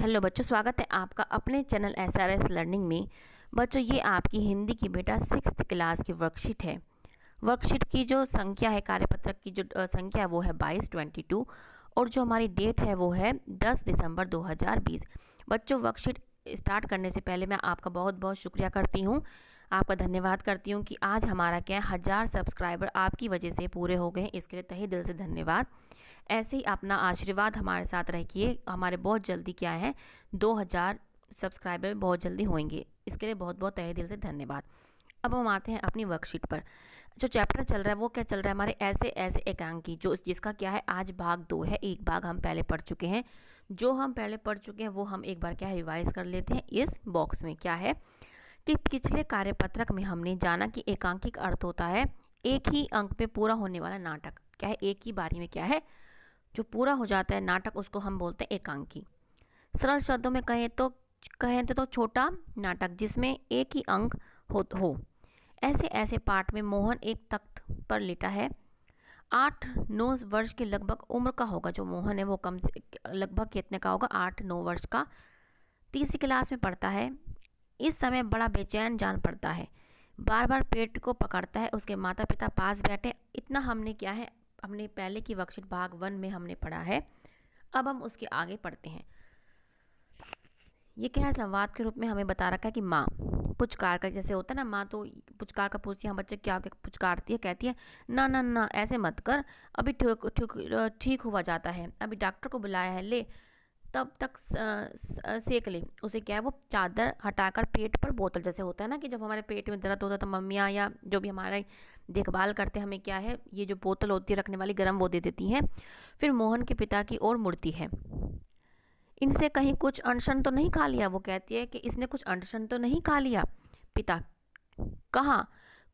hello बच्चों स्वागत है आपका अपने channel S R S learning में बच्चों ये आपकी हिंदी की बेटा सिक्स क्लास की वर्कशीट है वर्कशीट की जो संख्या है कार्यपत्रक की जो संख्या है वो है बाईस ट्वेंटी टू और जो हमारी डेट है वो है दस दिसंबर दो हज़ार बीस बच्चों वर्कशीट स्टार्ट करने से पहले मैं आपका बहुत बहुत शुक्रिया करती हूँ आपका धन्यवाद करती हूँ कि आज हमारा क्या है हज़ार सब्सक्राइबर आपकी वजह से पूरे हो गए हैं इसके लिए तहे दिल से धन्यवाद ऐसे ही अपना आशीर्वाद हमारे साथ रखिए हमारे बहुत जल्दी क्या है 2000 सब्सक्राइबर बहुत जल्दी होंगे इसके लिए बहुत बहुत तहे दिल से धन्यवाद अब हम आते हैं अपनी वर्कशीट पर जो चैप्टर चल रहा है वो क्या चल रहा है हमारे ऐसे ऐसे एकांकी जो जिसका क्या है आज भाग दो है एक भाग हम पहले पढ़ चुके हैं जो हम पहले पढ़ चुके हैं वो हम एक बार क्या रिवाइज कर लेते हैं इस बॉक्स में क्या है कि पिछले कार्यपत्रक में हमने जाना कि एकांकिक अर्थ होता है एक ही अंक पे पूरा होने वाला नाटक क्या है एक ही बारी में क्या है जो पूरा हो जाता है नाटक उसको हम बोलते हैं एकांकी सरल शब्दों में कहें तो कहें तो छोटा नाटक जिसमें एक ही अंक हो हो ऐसे ऐसे पाठ में मोहन एक तख्त पर लेटा है आठ नौ वर्ष के लगभग उम्र का होगा जो मोहन है वो कम से लगभग कितने का होगा आठ नौ वर्ष का तीसरी क्लास में पढ़ता है इस समय बड़ा बेचैन जान पड़ता है बार बार पेट को पकड़ता है उसके माता पिता पास बैठे इतना हमने क्या है हमने पहले की वर्कशीट भाग वन में हमने पढ़ा है अब हम उसके आगे पढ़ते हैं ये क्या है संवाद के रूप में हमें बता रखा है कि माँ पुचकार का जैसे होता है ना माँ तो पुचकार का पूछती है हाँ बच्चे क्या पुचकारती है कहती है ना ना ना ऐसे मत कर अभी ठीक हुआ जाता है अभी डॉक्टर को बुलाया है ले तब तक सेक ले उसे क्या है वो चादर हटाकर पेट पर बोतल जैसे होता है ना कि जब हमारे पेट में दर्द होता है तो मम्मियाँ या जो भी हमारे देखभाल करते हमें क्या है ये जो बोतल होती है रखने वाली गर्म वो दे देती हैं फिर मोहन के पिता की ओर मुड़ती है इनसे कहीं कुछ अनशन तो नहीं खा लिया वो कहती है कि इसने कुछ अनशन तो नहीं खा लिया पिता कहाँ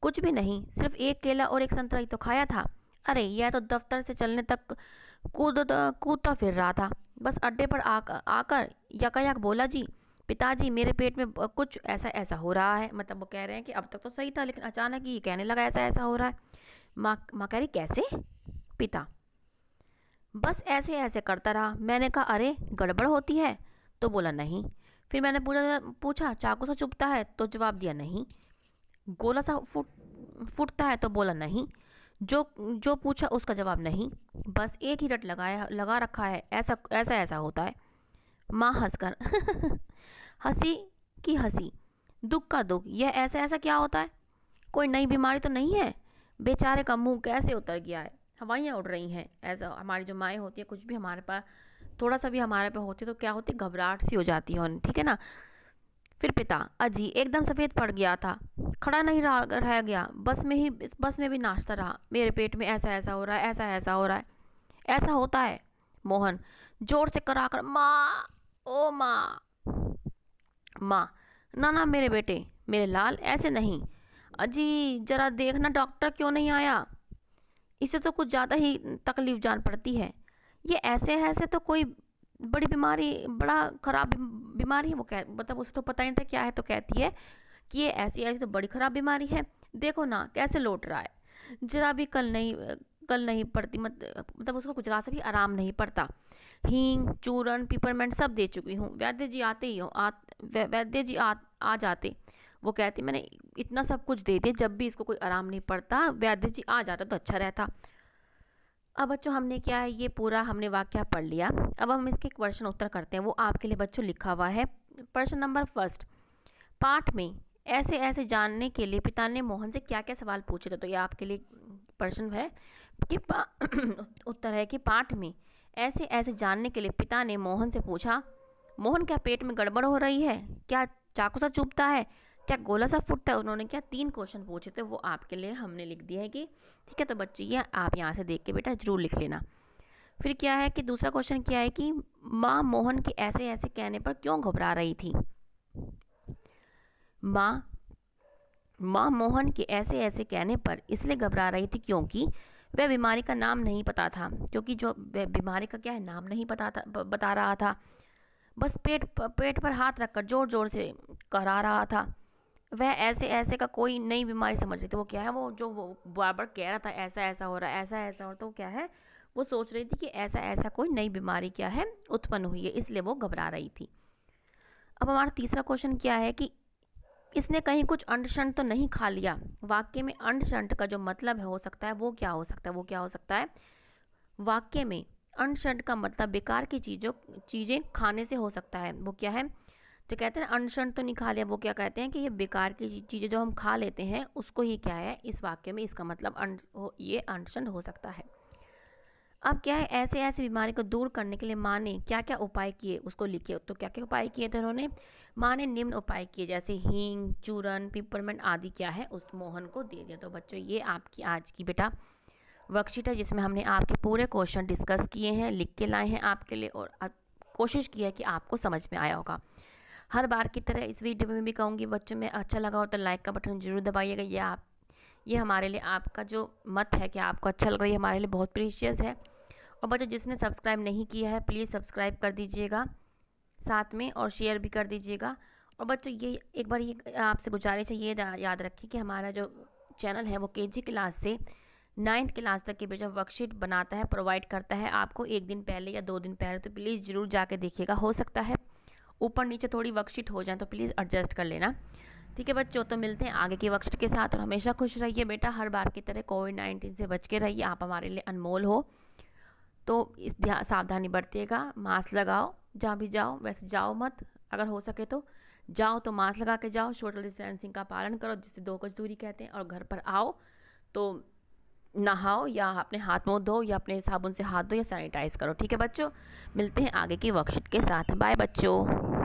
कुछ भी नहीं सिर्फ एक केला और एक संतरा ही तो खाया था अरे यह तो दफ्तर से चलने तक कूद कूदता फिर रहा था बस अड्डे पर आकर यकायक बोला जी पिताजी मेरे पेट में कुछ ऐसा ऐसा हो रहा है मतलब वो कह रहे हैं कि अब तक तो सही था लेकिन अचानक ही ये कहने लगा ऐसा ऐसा हो रहा है माँ माँ कह रही कैसे पिता बस ऐसे ऐसे करता रहा मैंने कहा अरे गड़बड़ होती है तो बोला नहीं फिर मैंने पूछा पूछा चाकू सा चुपता है तो जवाब दिया नहीं गोला सा फुट फुटता है तो बोला नहीं जो जो पूछा उसका जवाब नहीं बस एक ही रट लगाया लगा रखा है ऐसा ऐसा ऐसा होता है माँ हंसकर हंसी की हंसी दुख का दुख यह ऐसा ऐसा क्या होता है कोई नई बीमारी तो नहीं है बेचारे का मुंह कैसे उतर गया है हवाइयाँ उड़ रही हैं ऐसा हमारी जो माएँ होती हैं कुछ भी हमारे पास थोड़ा सा भी हमारे पे होती है तो क्या होती है घबराहट सी हो जाती है ठीक है ना फिर पिता अजी एकदम सफ़ेद पड़ गया था खड़ा नहीं रह, रह गया बस में ही बस में भी नाश्ता रहा मेरे पेट में ऐसा ऐसा हो रहा है ऐसा ऐसा हो रहा है ऐसा होता है मोहन जोर से कराकर माँ ओ माँ माँ ना ना मेरे बेटे मेरे लाल ऐसे नहीं अजी जरा देखना डॉक्टर क्यों नहीं आया इसे तो कुछ ज़्यादा ही तकलीफ जान पड़ती है ये ऐसे ऐसे तो कोई बड़ी बीमारी बड़ा ख़राब बीमारी है वो कह मतलब उसे तो पता नहीं था क्या है तो कहती है कि ये ऐसी ऐसी तो बड़ी ख़राब बीमारी है देखो ना कैसे लौट रहा है जरा भी कल नहीं कल नहीं पड़ती मत मतलब उसको गुजरात से भी आराम नहीं पड़ता हींग चूरन पिपरमेंट सब दे चुकी हूँ वैद्य जी आते ही हो आ वैद्य जी आ, आ जाते वो कहती मैंने इतना सब कुछ दे दिया जब भी इसको कोई आराम नहीं पड़ता वैद्य जी आ जाता तो अच्छा रहता अब बच्चों हमने क्या है ये पूरा हमने वाक्य पढ़ लिया अब हम इसके क्वेश्चन उत्तर करते हैं वो आपके लिए बच्चों लिखा हुआ है प्रश्न नंबर फर्स्ट पाठ में ऐसे ऐसे जानने के लिए पिता ने मोहन से क्या क्या सवाल पूछे थे तो ये आपके लिए प्रश्न है कि उत्तर है कि पाठ में ऐसे ऐसे जानने के लिए पिता ने मोहन से पूछा मोहन क्या पेट में गड़बड़ हो रही है क्या चाकू सा चुभता है क्या गोला सा फुट था उन्होंने क्या तीन क्वेश्चन पूछे थे वो आपके लिए हमने लिख दिया है कि ठीक है तो बच्चे ये आप यहाँ से देख के बेटा जरूर लिख लेना फिर क्या है कि दूसरा क्वेश्चन क्या है कि माँ मोहन के ऐसे ऐसे कहने पर क्यों घबरा रही थी माँ माँ मोहन के ऐसे ऐसे कहने पर इसलिए घबरा रही थी क्योंकि वह बीमारी का नाम नहीं पता था क्योंकि जो वह बीमारी का क्या है नाम नहीं पता था बता रहा था बस पेट पेट पर हाथ रखकर ज़ोर ज़ोर से कहरा रहा था वह ऐसे ऐसे का कोई नई बीमारी समझ रही थी वो क्या है वो जो बार बार कह रहा था ऐसा ऐसा हो रहा है ऐसा ऐसा हो रहा तो क्या है वो सोच रही थी कि ऐसा ऐसा कोई नई बीमारी क्या है उत्पन्न हुई है इसलिए वो घबरा रही थी अब हमारा तीसरा क्वेश्चन क्या है कि इसने कहीं कुछ अंडशंट तो नहीं खा लिया वाक्य में अंडशंट का जो मतलब है हो सकता है वो क्या हो सकता है वो क्या हो सकता है वाक्य में अंडशंट का मतलब बेकार की चीज़ों चीज़ें खाने से हो सकता है वो क्या है जो तो कहते हैं अनशन तो नहीं खा लिया वो क्या कहते हैं कि ये बेकार की चीज़ें जो हम खा लेते हैं उसको ही क्या है इस वाक्य में इसका मतलब अन ये अनशन हो सकता है अब क्या है ऐसे ऐसे बीमारी को दूर करने के लिए माँ ने क्या क्या उपाय किए उसको लिखे तो क्या क्या उपाय किए थे उन्होंने माँ ने निम्न उपाय किए जैसे हींग चूरन पिपरमेंट आदि क्या है उस मोहन को दे दिया तो बच्चों ये आपकी आज की बेटा वर्कशीट है जिसमें हमने आपके पूरे क्वेश्चन डिस्कस किए हैं लिख के लाए हैं आपके लिए और कोशिश की है कि आपको समझ में आया होगा हर बार की तरह इस वीडियो में भी कहूँगी बच्चों में अच्छा लगा हो तो लाइक का बटन जरूर दबाइएगा ये आप ये हमारे लिए आपका जो मत है कि आपको अच्छा लग रहा है ये हमारे लिए बहुत प्रीशियस है और बच्चों जिसने सब्सक्राइब नहीं किया है प्लीज़ सब्सक्राइब कर दीजिएगा साथ में और शेयर भी कर दीजिएगा और बच्चों ये एक बार ये आपसे गुजारिश है ये याद रखिए कि हमारा जो चैनल है वो के क्लास से नाइन्थ क्लास तक के बच्चा वर्कशीट बनाता है प्रोवाइड करता है आपको एक दिन पहले या दो दिन पहले तो प्लीज़ ज़रूर जाके देखिएगा हो सकता है ऊपर नीचे थोड़ी वर्कशीट हो जाए तो प्लीज़ एडजस्ट कर लेना ठीक है बच्चों तो मिलते हैं आगे की वर्कशीट के साथ और हमेशा खुश रहिए बेटा हर बार की तरह कोविड नाइन्टीन से बच के रहिए आप हमारे लिए अनमोल हो तो इस सावधानी बरतिएगा मास्क लगाओ जहाँ भी जाओ वैसे जाओ मत अगर हो सके तो जाओ तो मास्क लगा के जाओ सोशल डिस्टेंसिंग का पालन करो जिससे दो गज दूरी कहते हैं और घर पर आओ तो नहाओ या अपने हाथ मुँह धो या अपने साबुन से हाथ धो या सैनिटाइज करो ठीक है बच्चों मिलते हैं आगे की वर्कशीट के साथ बाय बच्चों